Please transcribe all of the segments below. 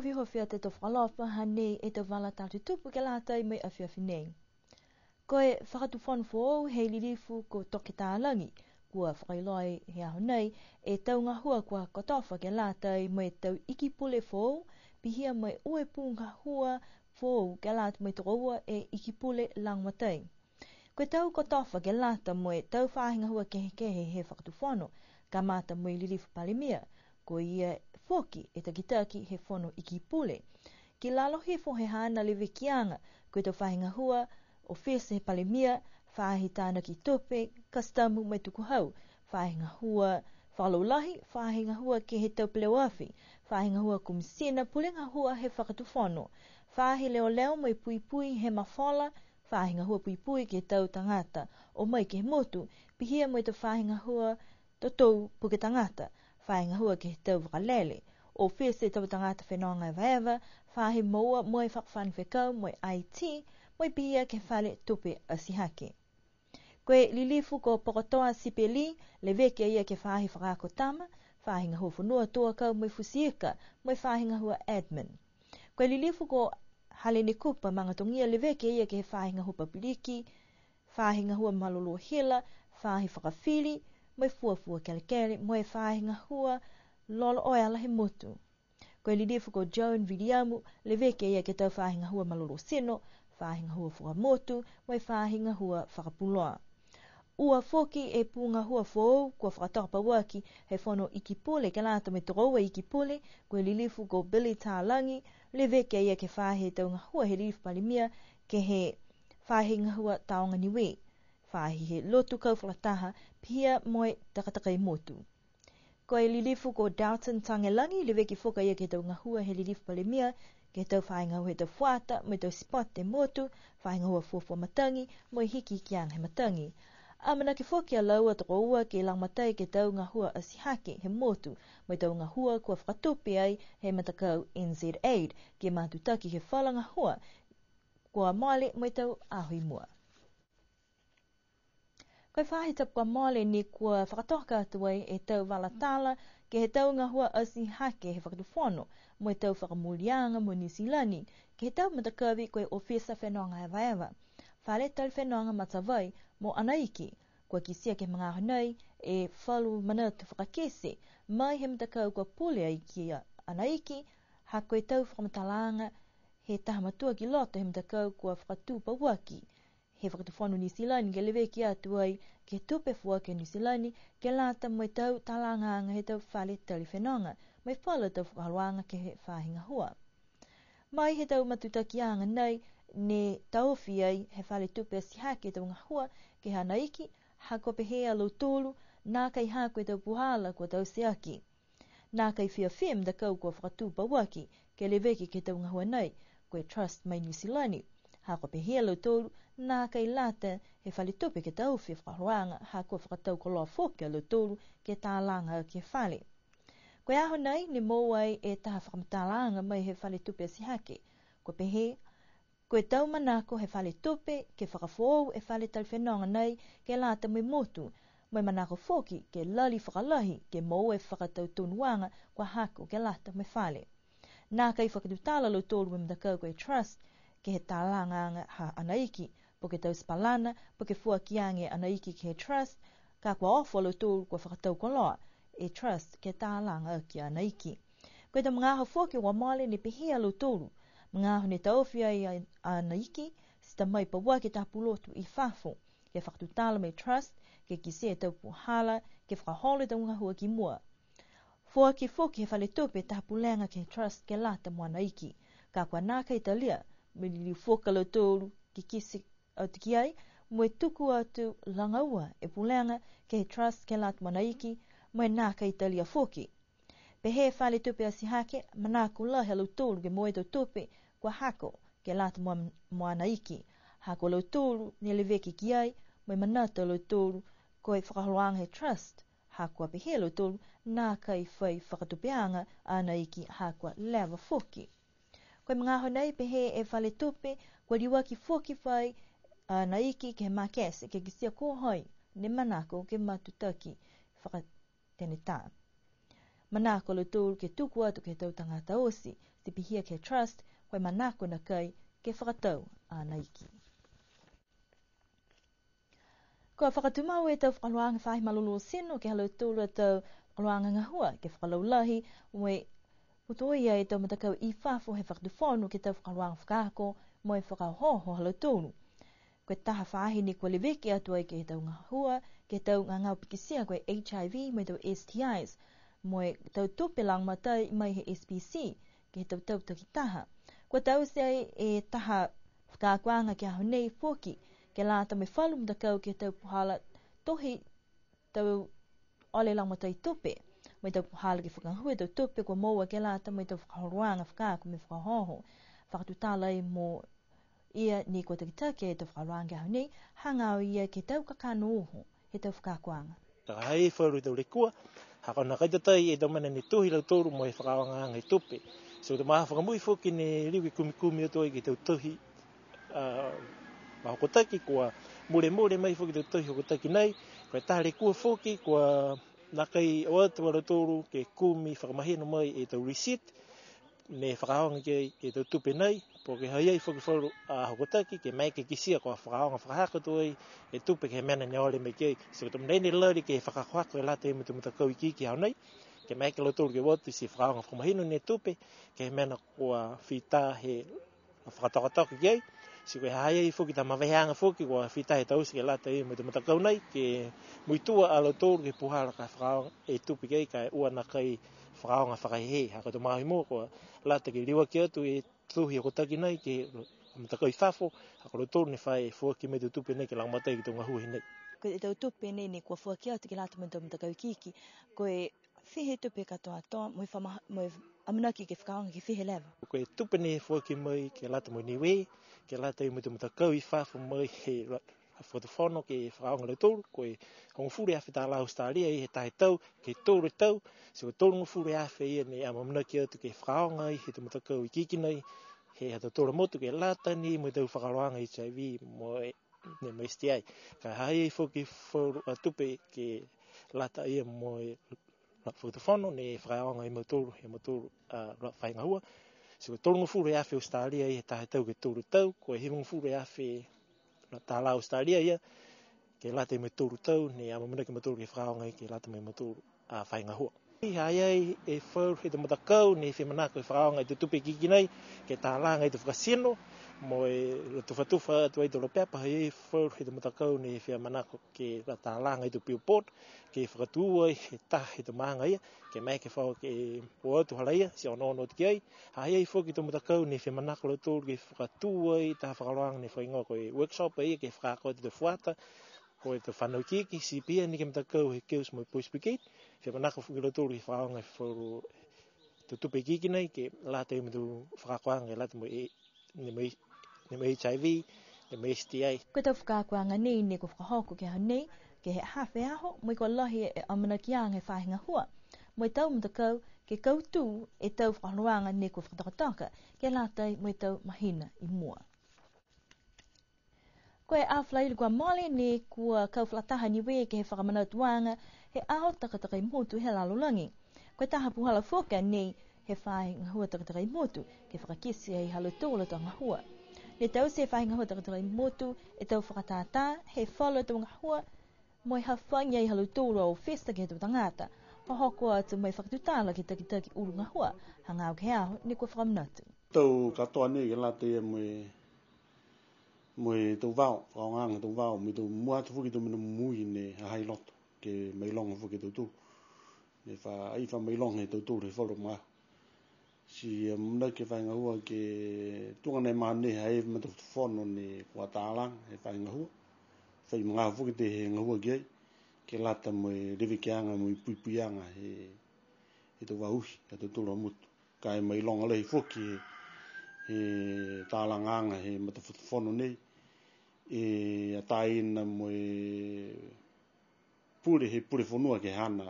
hoviho fia te tofalofa ha nei e te wala tatu tupu ke lātai mai awhia whinei. Ko e whakatu whanfo au hei lirifu ko toki tā kua whakailoi he aho nei e taunga hua kua kotofa ke lātai mai tau iki pule fo, pihia mai oe pūnga hua fo ke lātai mai tokoua e iki pule langwatei. Koe tau kotofa ke lātai mai tau whāhinga hua kehe kehe he whakatu whano, ka mata mai lirifu palimia, ko ia foki e takitaki he fono i ki pule. Ki lalo he fohehā na lewe ki anga, koe tau whahinga hua, o fese he pale mia, whahi tāna ki tope, kastamu mai tuku hau, whahinga hua, whalo lahi, whahinga hua ke he tau pleo afi, whahinga hua kumisena, pulenga hua he whakatu fono, whahi leo leo mai pui pui he mawhala, whahinga hua pui pui ke tau tangata, o mai ke he motu, pihia mai tau whahinga hua, to tau puke tangata, whainga hua ki he tau wakalele. O whia se tau tangata whenua ngai vaeva, whahe moua mwai whakwhan whekau mwai IT, mwai pia ke whale tupe asihake. Koe lilifu ko pokotoa sipeli, le veke ia ke whahe whakako tama, whahinga hua whanua tua kau mwai fusieka, mwai whahinga hua admin. Koe lilifu ko hale ni kupa manga tongia le veke ia ke whahinga hua papiliki, whahinga hua malolo hela, whahi whakawhili, mai fuafua kelekele mo e whaahinga hua lolo oe ala he motu. Koe li defu ko Joan Vidiamu le veke ia ke tau whaahinga hua malolo seno, whaahinga hua fua motu, mo e hua whakapuloa. Ua foki e punga hua fuou kua whakatapa waki he whono ikipole, pole ke lata me tukoua iki pole koe li lifu ko Billy Tālangi le veke ia ke whahe taunga hua he lifu palimia ke he whahe ngahua taonga niwe whahi he lotu kauwhalataha pia moe takatakai motu. Ko e lilifu ko Dalton Tangelangi le weki whoka ia ke tau ngahua he lilifu pale mea ke tau whainga hoi tau whata mo tau spot te motu whainga hoa fuafua matangi mo hiki ki ang he matangi. Amana ke whoki a laua tako ua ke lang matai ke tau ngahua a sihake he motu mo tau ngahua kua whakatope ai he matakau NZ 8 ke mātutaki he whala ngahua kua male mo tau ahui mua koe whahi tapu a mole ni kua whakatoka atuai e tau valatala ke he tau ngā hua asi hake he whakatu whono mo e tau whakamulianga mo nisilani ke he tau matakawi koe ofisa whenonga e vaewa. Whare tali whenonga matawai mo anaiki kua kisia ke mga honei e whalu mana te whakakese mai he matakau kua pule i ki anaiki ha koe tau whakamatalanga he taha matua ki loto he matakau kua whakatu pawaki. Kua He whakatawha no New Zealand ke lewe ki atu ai ke tupe fua ke New Zealand ke lata mwe tau talanganga he tau whale tali whenonga mai whala tau whakaruanga ke he whahinga hua. Mai he tau matuta ki anga nei ne tau fiai he whale tupe si hake tau ngā hua ke hana iki hako pe hea lo tolu nā kai hako e tau puhala kua tau siaki. Nā kai fia fiam da kau kua whakatupa waki ke lewe ki ke tau ngā hua nei koe trust mai New New Zealand ha ko pehia lo tolu na kai lata he fali tope ke tau fi whaharoanga ha ko whakatau ko loa fokia lo tolu ke tā langa ke fali. Ko aho nei ni mōwai e taha whakamatālanga mai he fali tupe si hake. Ko pehe, ko e tau manako he fali tupe ke whakafuou e fali talwhenonga nei ke lata mui motu. Mai manako foki ke lali whakalahi ke mōwai e whakatau tonuanga kwa haku ke lata mui fali. Nā kai whakadutala lo tōru mwem da kau koe trust, ke he tālanga anaiki, po ke tau spalana, po ke fua ki ange anaiki ke he trust, ka kua ofolo tū kua whakatau kon loa, e trust ke tālanga ki anaiki. Koe ta mga hafua ke wa male ne pehi alo tūru, mga hune tauwhia i anaiki, si ta mai pa wā ke tā pulotu i whafo, ke whakatu tāla mai trust, ke kise e tau puhala, ke whakahole ta mga hua ki mua. Fua ki fua ke whale tope tā pulenga ke trust ke lata mwanaiki, ka kua nāka talia, me ni li fokalo tōru ki kisi au tiki ai, mwe tuku atu langaua e pulanga ke he trust ke lat manaiki mwe nāka i talia foki. Pe he whale tupe a sihake, manako la helu tōru ke moeto tupe kwa hako ke lat manaiki. Hako lo tōru ni le veki ki ai, mwe manata lo tōru ko e whakaroang he trust. Hakoa pe helu tōru nāka i whai whakatupeanga anaiki hakoa lewa foki. lewa foki. Koe mga ho nei pe e whale tupe, kwa riwa ki fua ki whai, a ke he makes, e ke kisia kua hoi, ne manako ke matutaki, whaka tene taa. Manako le tūl ke tuku atu ke tau tangata osi, si pihia ke trust, koe manako na kai ke whakatau a naiki. Ko a whakatumau e tau whakaluanga whahi malulu o ke halau tūlu a tau whakaluanga ngahua ke whakalau lahi, Ko tō ia e tau matakau i whafo he whakatu whanu ke tau whakaruang whakako mo e whakaho ho halo tōnu. Koe taha whahine ko leweke atua i ke he tau ngā hua, ke tau ngā ngau pikisia koe HIV mai tau STIs, mo e tau tōpelang matai mai he SPC, ke he tau tau taki taha. Ko tau se e taha whakakuanga ki aho nei fōki, ke lā tamai whalum takau ke tau pohala tohi tau ole lang matai tōpelang mai tau pahala ki whakahue tau tupe kua moua ke lata mai tau whakahoroanga whakaku me whakahoho. Whakatu tālai mō ia ni kua takita ke tau whakahoroanga hau nei, hangau ia ke tau kakano oho he tau whakakuanga. Taka hei whaeru tau rekua, hako na kaitatai e tau mana ni tuhi lau tōru mō he whakawanga anga i So tau maha whakamui fō ki ne liwi kumikumi atoa ki tau tuhi uh, mahokotaki kua mure mure mai fō ki tau tuhi hokotaki nei, kua tāre kua fō kua na kai o te maratoru ke kumi whakamahi no mai e tau reset ne whakahonga ke e tau tupe nei po ke haiai whakifaru a hokotaki ke mai ke kisia kua whakahonga whakahakatu ai e tupe ke mena ni ole me ke se kutum nei ni lauri ke whakakoako e te imu tumuta kau iki ki hau nei ke mai ke lotoru ke watu si whakahonga whakamahi no ne tupe ke mena kua whita he whakatakatoki ke ai si koe hae i fuki, ta mawehanga fuki, kua whitahe tau si ke lata i mui matakau nei, ke mui a alo tōru ke puhara ka whakaonga e tupi kei, ka e ua na kai whakaonga whakaihe, haka tu mahi mō, kua lata ke liwa ki atu e tuhi o kotaki nei, ke matakau i whafo, haka lo tōru ne whae e fuki me te tupi nei, ke langmatai ki tunga huhi nei. Ko e tau tupi nei, ne kua fuki atu ke lata mui te matakau kiki, ko e Fihi tupi katoa toa, mui amuna ki ke whakaonga ki whihe lewa. Ko e tupene e fua ki mai, ke lata mai niwe, ke lata i mutu mutakau i whafu mai he a whodofono ke whakaonga le tōru, ko e hongfure afe tā lau stālia i he tahe tau, ke tōru e tau, se o tōru ngufure afe i ane a mamuna ki atu ke whakaonga i he tumutakau i kikinai, he hata tōra motu ke lata ni mui tau whakaroanga i HIV mo e ne mo STI. Ka hae i whoki whoru a tupe ke lata i a mo rap for the fono ne fraanga i motor i motor uh, rap fai ngahua se so, tolonga fu re afi australia i ta tau ke tolu tau ko he mung fu re afi na ta la australia ia ke la i motor tau ne a mamana ke motor ke fraanga i ke la mai motor a uh, fai ngahua i ha ia e fur he te motakau ne fi manako i e fraanga i te tupe kikinai ke ta la ngai te fukasino mo e le tufa tufa tu ai tolo pepa e fur he tuma mutakau ni fia manako ke la langa i tu piu pot ke whakatua i he ta he tuma anga ia ke mai ke whao ke ua tu halaia si ono ono ti ai ha ia i fur ki tuma takau ni fia manako le tol ke whakatua i ta whakaroang ni whaingo ko e workshop ai, ke whakako i tu fuata ko i tu whanau ki ki si pia ni ke mta kau he keus mo i pui spikit fia manako fuki le tol ke whaonga i fur tu tupe kiki nei ke la te imi whakakoanga i la mo i ni ni mai HIV, ne mai STA. Ko te whakaakua nga nei, ni ko whakahoko ke hau nei, ke he hawhi aho, mai ko lahi e amana ki anga e whahinga hua. Mai tau mta kau, ke kau tū e tau whakaruanga ne ko whakatakataka, ke lātai mai tau mahina i mua. Ko e awhlai ili kua male ne kua kauwhalataha ni wei ke he whakamanau tuanga, he aho takataka i motu he lalolangi. Ko e taha puhala fuka nei he whae hua takataka i motu, ke whakakisi e i halotola tanga hua le tau se whahinga ho takatua i motu e tau whakatātā he whalo tunga hua moi ha hawhangi ai halu tōroa o festa ke tau tangata ma hoko atu mai whakatutāla ki taki taki urunga hua hanga au ke aho ni kua whakamnatu Tau katoa e ne i lāte e mo i mo i tau vau, whakaonganga tau vau mi tau muatu fuki tau mina mui ha hai loto ke mailonga fuki tau tū ne wha ai wha mailonga e tau tū re whalo maa si eh, muna ke whainga hua ke tunga nei mahani hae ma tuk tu whono ni kua tālang he whainga hua. Whai mga hafu ki te he ngā hua kiai ke lata mui rewe ke anga mui pui pui anga he, he tuk wahuhi ka tu tula mutu. Ka e mai longa lehi fuki he, he tālang anga he ma tuk tu whono nei e a na mui pure he pure whonua ke hana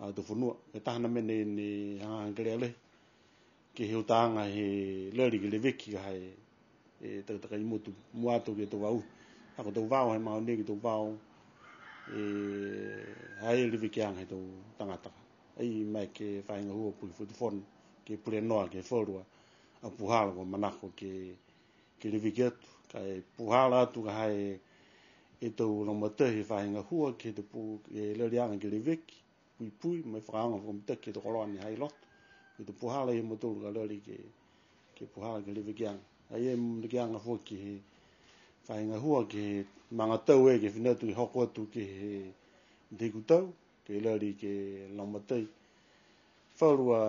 a tu whonua. E tahana mene ni hanga hangarea lehi ke he utanga he lori ke le veki ka e tau taka i motu muato ke tau au ako tau vau hai mao ne ke tau vau e hai le veki anga he tau tangata ai mai ke whainga hua pui futifon ke pule no ke whorua a puhala ko manako ke ke le veki atu ka e puhala atu ka hai e tau lomata he whainga hua ke to pu e lori anga ke le pui pui mai whaanga whakamita ke tau ni hai lotu ki te puhala he motoru ka lori ke, ke puhala ke lewe kia. A ye mune kia nga fua ki he nga hua ki manga tau e ke whinatu i hoko atu ki he ndiku tau ke lori ke lomatei. Wharua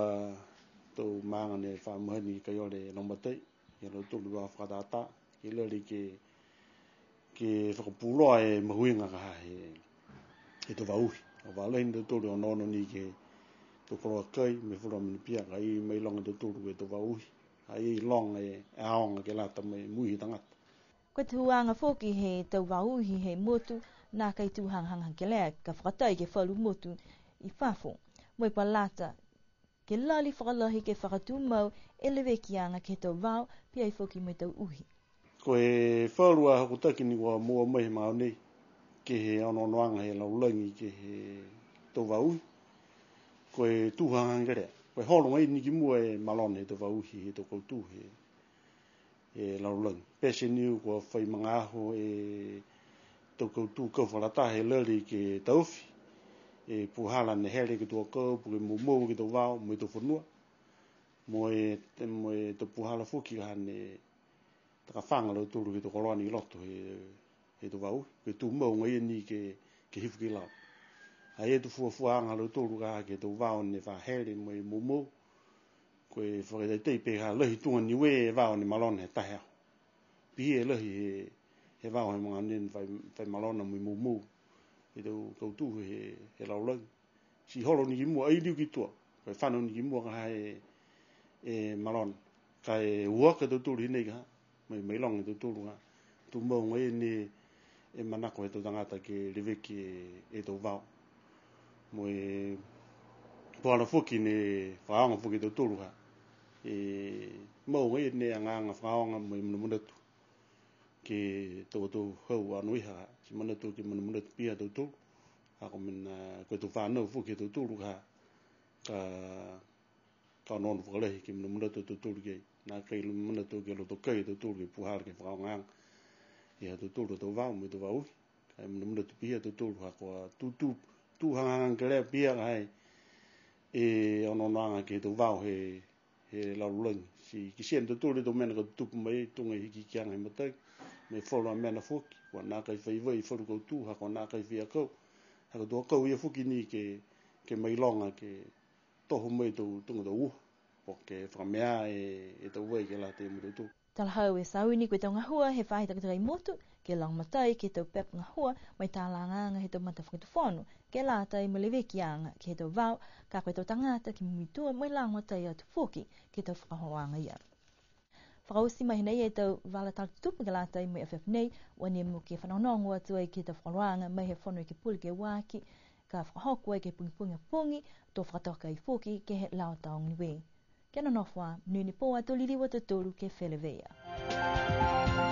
tō maanga ne whae muhani ka yore lomatei. ya lo tōlu wa whakatata ke lori ke ke whakapuloa e mahuinga ka he he tō vauhi. O vālehinda tōlu o nono ni ke to koroa kai me whura mini pia ka i mai longa te tūru e to vauhi. A i e aonga ke lata mai muhi tangata. Koe te huanga fōki he tau vauhi he motu, na kai tū hang hang hang ke lea ka whakatai ke whalu motu i whafo. Moe pa lata ke lali whakalahi ke whakatū mau e lewe ki anga ke tau vau pia i fōki mai tau uhi. Ko e folu a hakutaki ni wa mua mai he maonei ke he anonoanga he laulangi ke he tau vauhi koe tūhanga ngere. Koe horonga i niki mua e malone te vauhi he tō koutū he e, e laulang. Pese niu kua whai mga aho e tō koutū kawharata he lari ke tauwhi. E puhala ne here ke tō kau, puke mō mō ke tō wāo, mō e tō whanua. Mō e, e tō puhala fuki ka hane taka whangala tūru ke tō koroani i loto he tō vauhi. Koe tū mō ngai e ni ke hifu ke lau a e tu fua fua anga lo tōru ka ke tō wāo ne wha hele mo e mumo, ko e whakatai tei pe ha lehi tunga ni we e wāo ne malona he tahea. Pi e lehi he, he wāo he mga nene whai malona mo e mumo, e tō kautu he, he laulang. Si holo ni ki ai liu ki tua, ko e whanau ni ki mua ka ha e, e malona. Ka e ua ka tō tōru hinei ka, mo e mailonga tō tōru ka, tō mō ngai e ne e manako he tō tangata ke leweki e, e tō wāo mo e foki fuki ne faonga fuki to tulu e mo e ne anga anga faonga mo mo mo tu ke to to ho wa no ha ki mo tu ki mo mo tu pia to tu ha ko men ko to fa no fuki to tulu ha ka ta non vole ki mo tu to tulu ke na ke mo mo tu ke lo to ke to tulu ki puhar ke faonga ya to tulu vau va mo to va ai mo mo tu pia to tulu ha ko tu tu ngā lea pia ngai e ono nanga ke tu vao he, he laurulangi. Si ki sien tu tōre tō mena ka tūpu mai e tōngai hiki ki anai mata me whoro a mena whoki, kua nā kai whai wai whoro kau tū, hako nā kai whi a kau, hako tō kau ia whoki ni ke, ke mai longa ke tōhu mai tō tōngai tō uha, po ke whakamea e, e tō wai ke la te mure tō. Tala hau e sauini ko tonga hua he fai whahe takatakai motu, ke lang matai ke tau pep ngā hua mai tā la ngānga he tau matawhakitu whānu, ke lātai mai leweki ānga ke he tau vau, ka koe tau tangata ki mumitua mai lāngwa tai atu fōki ke tau whakahoanga ia. Whakausi mai hinei e tau wala tātu tupu ke lātai mai FF nei, wane mu ke whanonongo atu ai ke tau whakaroanga mai he whanui ke puli ke wāki, ka whakahoku ai ke pungi pungi pungi, tō whakatoka i fōki ke he lao taong niwe. Kia nanofwa, nui ni pō atu liliwa tūturu ke whelewea. Thank